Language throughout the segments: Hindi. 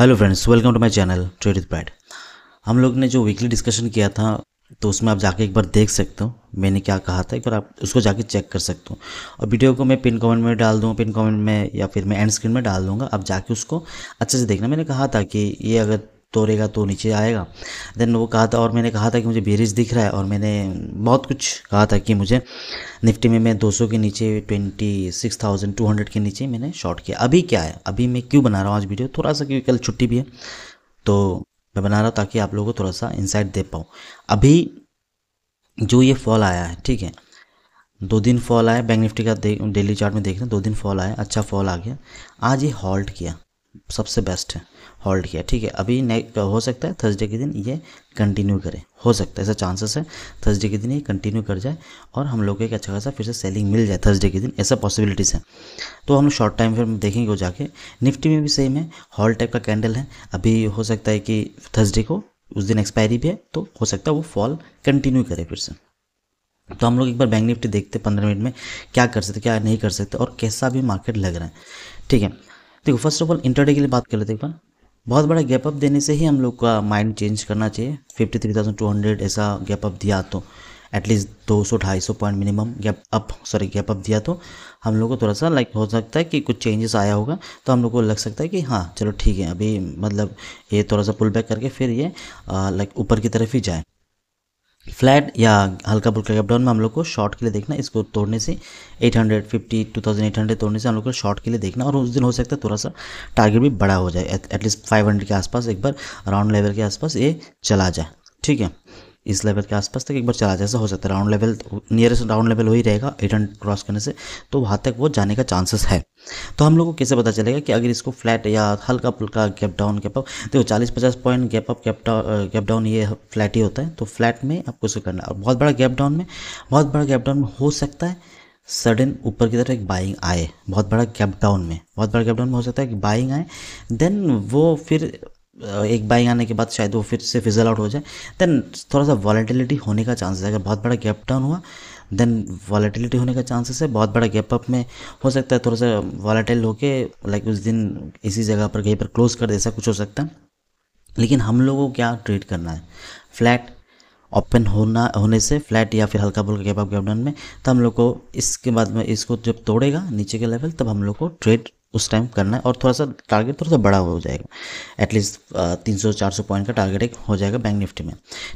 hello friends welcome to my channel trade with pride हम लोग ने जो वीकली डिस्कशन किया था तो उसमें आप जाके एक बार देख सकते हो मैंने क्या कहा था एक बार आप उसको जाके चेक कर सकते हो और वीडियो को मैं पिन कमेंट में डाल दूँ पिन कमेंट में या फिर मैं एंड स्क्रीन में डाल दूँगा आप जाके उसको अच्छे से देखना मैंने कहा था कि ये अगर तोड़ेगा तो नीचे आएगा देन वो कहा था और मैंने कहा था कि मुझे बेरिज दिख रहा है और मैंने बहुत कुछ कहा था कि मुझे निफ्टी में मैं 200 के नीचे 26,200 के नीचे मैंने शॉर्ट किया अभी क्या है अभी मैं क्यों बना रहा हूँ आज वीडियो थोड़ा सा क्योंकि कल छुट्टी भी है तो मैं बना रहा हूँ ताकि आप लोगों को थोड़ा सा इंसाइट दे पाऊँ अभी जो ये फॉल आया है ठीक है दो दिन फॉल आया बैंक निफ्टी का डेली चार्ट में देख रहे हैं दो दिन फॉल आया अच्छा फॉल आ गया आज ये हॉल्ट किया सबसे बेस्ट है होल्ड किया ठीक है अभी हो सकता है थर्सडे के दिन ये कंटिन्यू करें हो सकता है ऐसा चांसेस है थर्सडे के दिन ये कंटिन्यू कर जाए और हम लोग को एक अच्छा खासा फिर से सेलिंग मिल जाए थर्सडे के दिन ऐसा पॉसिबिलिटीज़ है तो हम शॉर्ट टाइम फिर देखेंगे वो जाके निफ्टी में भी सेम है हॉल टाइप का कैंडल है अभी हो सकता है कि थर्सडे को उस दिन एक्सपायरी भी है तो हो सकता है वो फॉल कंटिन्यू करे फिर से तो हम लोग एक बार बैंक निफ्टी देखते पंद्रह मिनट में क्या कर सकते क्या नहीं कर सकते और कैसा भी मार्केट लग रहा है ठीक है देखो फर्स्ट ऑफ ऑल इंटरडे के लिए बात कर लेते हैं बहुत बड़ा गैप अप देने से ही हम लोग का माइंड चेंज करना चाहिए fifty three thousand two hundred ऐसा गैप अप दिया तो एटलीस्ट दो सौ ढाई सौ point minimum gap up sorry gap up दिया तो हम लोग को थोड़ा सा लाइक हो सकता है कि कुछ चेंजेस आया होगा तो हम लोग को लग सकता है कि हाँ चलो ठीक है अभी मतलब ये थोड़ा सा पुल बैक करके फिर ये लाइक ऊपर की तरफ ही जाए फ्लैट या हल्का फुल्का गैप डाउन में हम लोग को शॉर्ट के लिए देखना इसको तोड़ने से 850 2800 तोड़ने से हम लोग को शॉर्ट के लिए देखना और उस दिन हो सकता है थोड़ा सा टारगेट भी बड़ा हो जाए एटलीस्ट 500 के आसपास एक बार राउंड लेवल के आसपास ये चला जाए ठीक है इस लेवल के आसपास तक एक बार चला जैसा हो सकता है round level nearest round level वही रहेगा एट हंड्रेड क्रॉस करने से तो वहाँ तक वो जाने का चांसेस है तो हम लोग को कैसे पता चलेगा कि अगर इसको फ्लैट या हल्का फुल्का गैप डाउन गैप अप देखो चालीस पचास point gap up gap gap down ये फ्लैट ही होता है तो फ्लैट में आपको इसे करना है और बहुत बड़ा गैप डाउन में बहुत बड़ा गैप डाउन में हो सकता है सडन ऊपर की तरफ एक बाइंग आए बहुत बड़ा गैप डाउन में बहुत बड़ा गैप डाउन में हो सकता है कि बाइंग आए देन वो फिर एक बाइंग आने के बाद शायद वो फिर से फिजल आउट हो जाए देन थोड़ा सा वॉलेटिलिटी होने का चांसेस है अगर बहुत बड़ा गैप डाउन हुआ देन वॉलेटिलिटी होने का चांसेस है बहुत बड़ा गैप अप में हो सकता है थोड़ा सा वॉलेटाइल होके लाइक उस दिन इसी जगह पर कहीं पर क्लोज कर दे ऐसा कुछ हो सकता है लेकिन हम लोगों को क्या ट्रेड करना है फ्लैट ओपन होना होने से फ्लैट या फिर हल्का बुल्का गैप अप गैप डाउन में तो हम लोग को इसके बाद में इसको जब तोड़ेगा नीचे के लेवल तब हम लोग को ट्रेड उस टाइम करना है और थोड़ा सा टारगेट थोड़ा सा बड़ा हो जाएगा एटलीस्ट तीन सौ चार सौ पॉइंट का टारगेट एक हो जाएगा बैंक निफ्टी में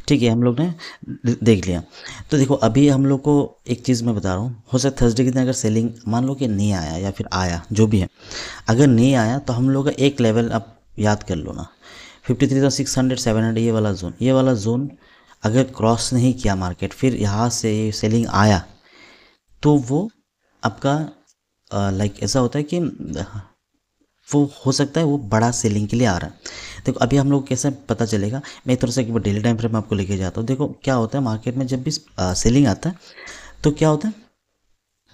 ठीक है हम लोग ने देख लिया तो देखो अभी हम लोग को एक चीज़ मैं बता रहा हूँ हो सकता है थर्सडे के दिन अगर सेलिंग मान लो कि नहीं आया या फिर आया जो भी है अगर नहीं आया तो हम लोग का एक लेवल आप याद कर लो ना फिफ्टी थ्री था सिक्स हंड्रेड सेवन हंड्रेड ये वाला जोन ये वाला जोन अगर क्रॉस नहीं किया मार्केट फिर यहाँ से सेलिंग आया तो वो आपका लाइक ऐसा होता है कि वो हो सकता है वो बड़ा सेलिंग के लिए आ रहा है देखो अभी हम लोग कैसे पता चलेगा मैं एक तरह से डेली टाइम फ्रेम आपको लेके जाता हूँ देखो क्या होता है मार्केट में जब भी सेलिंग आता है तो क्या होता है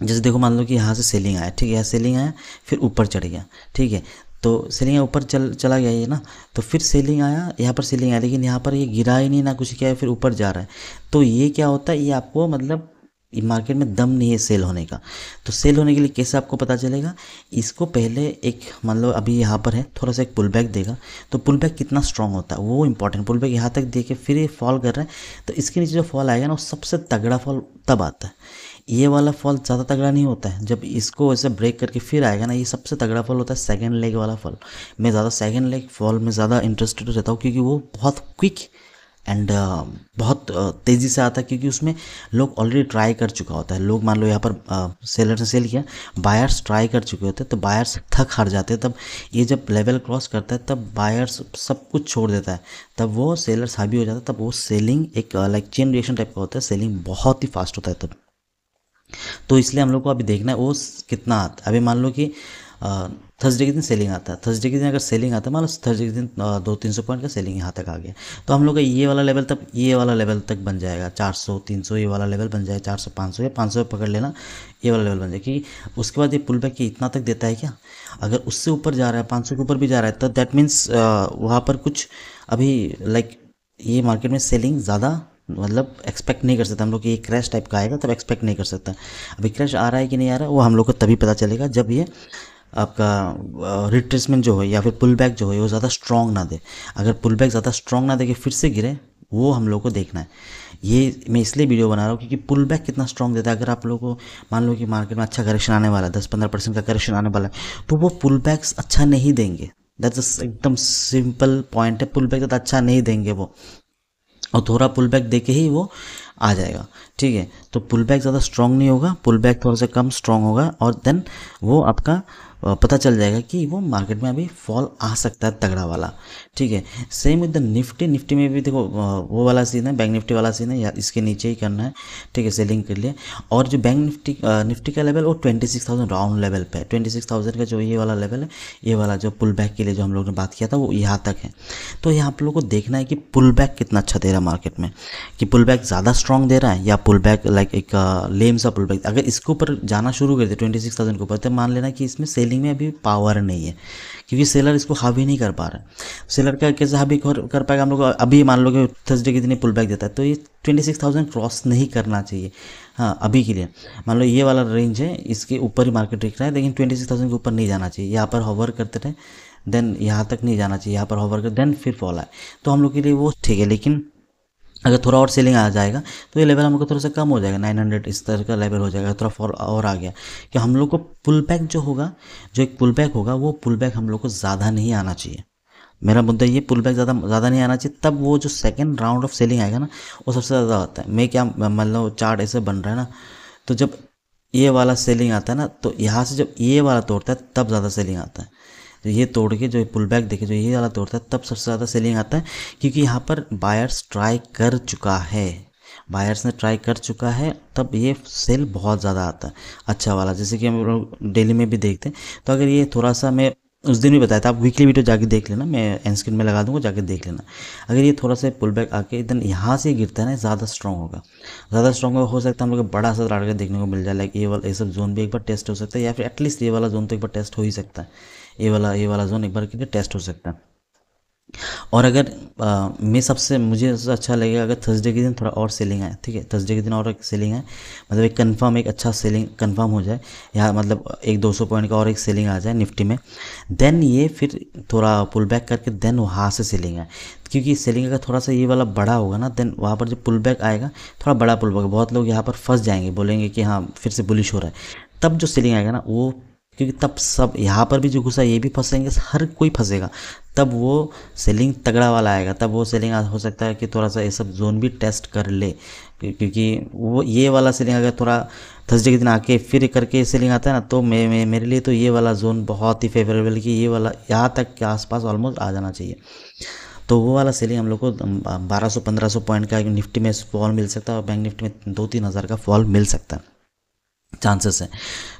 जैसे देखो मान लो कि यहाँ से सेलिंग आया ठीक है यहाँ सेलिंग आया फिर ऊपर चढ़ गया ठीक है तो सेलिंग ऊपर चल चला गया ये ना तो फिर सेलिंग आया यहाँ पर सेलिंग आया लेकिन यहाँ पर ये गिरा ही नहीं ना कुछ क्या है फिर ऊपर जा रहा है तो ये क्या होता है ये आपको मतलब मार्केट में दम नहीं है सेल होने का तो सेल होने के लिए कैसे आपको पता चलेगा इसको पहले एक मान लो अभी यहाँ पर है थोड़ा सा एक पुल बैक देगा तो पुल बैक कितना स्ट्रांग होता है वो इंपॉर्टेंट पुल बैक यहाँ तक दे के फिर ये फॉल कर रहा है तो इसके नीचे जो फॉल आएगा ना वो सबसे तगड़ा फॉल तब आता है ये वाला फॉल ज़्यादा तगड़ा नहीं होता है जब इसको ऐसे ब्रेक करके फिर आएगा ना ये सबसे तगड़ा फॉल होता है सेकेंड लेग वाला फॉल मैं ज़्यादा सेकेंड लेग फॉल में ज़्यादा इंटरेस्टेड रहता हूँ क्योंकि वो बहुत क्विक एंड uh, बहुत uh, तेज़ी से आता है क्योंकि उसमें लोग ऑलरेडी ट्राई कर चुका होता है लोग मान लो यहाँ पर सेलर uh, ने सेल किया बायर्स ट्राई कर चुके होते हैं तो बायर्स थक हार जाते हैं तब ये जब लेवल क्रॉस करता है तब बायर्स सब कुछ छोड़ देता है तब वो सेलर हावी हो जाता है तब वो सेलिंग एक लाइक चेन रिएक्शन टाइप का होता है सेलिंग बहुत ही फास्ट होता है तब तो इसलिए हम लोग को अभी देखना है वो कितना आता है अभी मान लो कि थर्सडे के दिन सेलिंग आता है थर्सडे के दिन अगर सेलिंग आता है मान लो थर्सडे के दिन दो तीन सौ पॉइंट का सेलिंग यहाँ तक आ गया तो हम लोग का ये वाला लेवल तक ये वाला लेवल तक बन जाएगा चार सौ तीन सौ ये वाला लेवल बन जाएगा चार सौ पाँच सौ या पाँच सौ पकड़ लेना ये वाला लेवल बन जाएगा क्योंकि उसके बाद ये पुल बैक इतना तक देता है क्या अगर उससे ऊपर जा रहा है पाँच सौ के ऊपर भी जा रहा है तो दैट मीन्स वहाँ पर कुछ अभी लाइक ये मार्केट में सेलिंग ज़्यादा मतलब एक्सपेक्ट नहीं कर सकता हम लोग ये क्रैश टाइप का आएगा तब एक्सपेक्ट नहीं कर सकता अभी क्रैश आ रहा है कि नहीं आ रहा है वो हम लोग को तभी पता चलेगा जब ये आपका रिट्रेसमेंट जो हो या फिर पुल बैक जो हो वो ज़्यादा स्ट्रॉन्ग ना दे अगर पुल बैक ज़्यादा स्ट्रॉन्ग ना दे के फिर से गिरे वो हम लोग को देखना है ये मैं इसलिए वीडियो बना रहा हूँ क्योंकि पुल बैक कितना स्ट्रॉन्ग देता है अगर आप लोगों को मान लो कि मार्केट में अच्छा करेक्शन आने वाला है दस पंद्रह परसेंट का करेक्शन आने वाला है तो वो पुल बैक्स अच्छा नहीं देंगे दैट्स एकदम सिंपल पॉइंट है पुल बैक ज़्यादा अच्छा नहीं देंगे वो और थोड़ा पुल बैक दे के ही वो आ जाएगा ठीक है तो पुल बैक ज़्यादा स्ट्रॉन्ग नहीं होगा पुल बैक थोड़ा सा कम स्ट्रॉन्ग होगा और देन वो आपका पता चल जाएगा कि वो मार्केट में अभी फॉल आ सकता है तगड़ा वाला ठीक है same with the Nifty Nifty में भी देखो वो वाला सीन है बैंक निफ्टी वाला सीन है या इसके नीचे ही करना है ठीक है सेलिंग के लिए और जो बैंक निफ्टी निफ्टी का लेवल वो twenty six thousand round level पर ट्वेंटी सिक्स थाउजेंड का जो ये वाला लेवल है ये वाला जो पुल बैक के लिए जो हम लोग ने बात किया था वो यहाँ तक है तो यहाँ आप लोग को देखना है कि पुल बैक कितना अच्छा दे रहा है मार्केट में कि पुल बैक ज़्यादा स्ट्रॉन्ग दे रहा है या पुल बैक लाइक एक लेम सा पुल बैक अगर इसके ऊपर जाना शुरू कर दे ट्वेंटी सिक्स थाउजेंड के ऊपर तो मान लेना कि इसमें सेलिंग सेलिंग में अभी पावर नहीं है क्योंकि सेलर इसको हावी नहीं कर पा रहा है सेलर का कैसे हावी कर, कर पाएगा हम लोग अभी मान लो कि थर्सडे के दिन पुल बैक देता है तो ये ट्वेंटी सिक्स थाउजेंड क्रॉस नहीं करना चाहिए हाँ अभी के लिए मान लो ये वाला रेंज है इसके ऊपर ही मार्केट दिख रहा है लेकिन ट्वेंटी के ऊपर नहीं जाना चाहिए यहाँ पर होवर करते रहे देन यहाँ तक नहीं जाना चाहिए यहाँ पर होवर कर देन फिर फॉल आए तो हम लोग के लिए वो ठीक है लेकिन अगर थोड़ा और सेलिंग आ जाएगा तो ये लेवल हमको थोड़ा सा कम हो जाएगा 900 इस तरह का लेवल हो जाएगा थोड़ा फॉर और आ गया कि हम लोग को पुल बैक जो होगा जो एक पुल बैक होगा वो पुल बैक हम लोग को ज़्यादा नहीं आना चाहिए मेरा मुद्दा ये पुल बैक ज़्यादा ज़्यादा नहीं आना चाहिए तब वो जो सेकेंड राउंड ऑफ सेलिंग आएगा ना वो सबसे ज़्यादा होता है मैं क्या मतलब चार्ट ऐसे बन रहा है ना तो जब ये वाला सेलिंग आता है ना तो यहाँ से जब ये वाला तोड़ता है तब ज़्यादा सेलिंग आता है ये तोड़ के जो पुल बैक देखे जो ये वाला तोड़ता है तब सबसे ज़्यादा सेलिंग आता है क्योंकि यहाँ पर बायर्स ट्राई कर चुका है बायर्स ने ट्राई कर चुका है तब ये सेल बहुत ज़्यादा आता है अच्छा वाला जैसे कि हम लोग डेली में भी देखते हैं तो अगर ये थोड़ा सा मैं उस दिन भी बताया था आप वीकली वीडियो जाके देख लेना मैं एंड स्क्रीन में लगा दूंगा जाके देख लेना अगर ये थोड़ा सा पुल बैक आके इधर यहाँ से गिरता है ना ज़्यादा स्ट्रॉग होगा ज़्यादा स्ट्रॉन्ग होगा हो सकता है हम लोग बड़ा सा आकर देखने को मिल जाए लाइक ए वाला ये सब जोन भी एक बार टेस्ट हो सकता है या फिर एटलीस्ट ये वाला जोन तो एक बार टेस्ट हो ही सकता है ए वाला ए वाला जोन एक बार के टेस्ट हो सकता है और अगर मैं सबसे मुझे सबसे अच्छा लगेगा अगर थर्सडे के दिन थोड़ा और सेलिंग आए ठीक है थर्सडे के दिन और एक सेलिंग आए मतलब एक कंफर्म एक अच्छा सेलिंग कंफर्म हो जाए या मतलब एक 200 पॉइंट का और एक सेलिंग आ जाए निफ्टी में देन ये फिर थोड़ा पुल बैक करके देन वहाँ से सेलिंग आए क्योंकि सेलिंग अगर थोड़ा सा ये वाला बड़ा होगा ना देन वहाँ पर जो पुल बैक आएगा थोड़ा बड़ा पुल बैक बहुत लोग यहाँ पर फंस जाएंगे बोलेंगे कि हाँ फिर से बुलिश हो रहा है तब जो सेलिंग आएगा ना वो क्योंकि तब सब यहाँ पर भी जो घुसा ये भी फंसेंगे हर कोई फंसेगा तब वो सेलिंग तगड़ा वाला आएगा तब वो सेलिंग हो सकता है कि थोड़ा सा ये सब जोन भी टेस्ट कर ले क्योंकि वो ये वाला सेलिंग अगर थोड़ा थर्सडे के दिन आके फिर करके सेलिंग आता है ना तो मे, मे, मेरे लिए तो ये वाला जोन बहुत ही फेवरेबल कि ये वाला यहाँ तक के आसपास ऑलमोस्ट आ जाना चाहिए तो वो वाला सेलिंग हम लोग को 1200-1500 पॉइंट का निफ्टी में फॉल मिल सकता है और बैंक निफ्टी में दो तीन हज़ार का फॉल मिल सकता है चांसेस हैं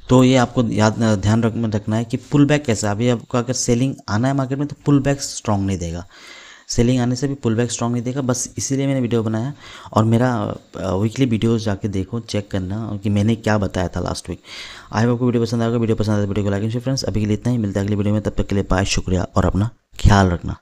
तो ये आपको याद ध्यान रख में रखना है कि पुल बैक कैसा अभी आपको अगर सेलिंग आना है मार्केट में तो पुल बैक स्ट्रॉन्ग नहीं देगा सेलिंग आने से भी पुल बैक स्ट्रॉन्ग नहीं देगा बस इसीलिए मैंने वीडियो बनाया और मेरा वीकली वीडियोज जाके देखो चेक करना कि मैंने क्या बताया था लास्ट वीक आई आपको वीडियो पसंद आएगा वीडियो पसंद आया तो वीडियो को लाइक फ्रेंड्स अभी के लिए इतना ही मिलता है अगली वीडियो में तब तक के लिए बाय शुक्रिया और अपना ख्याल रखना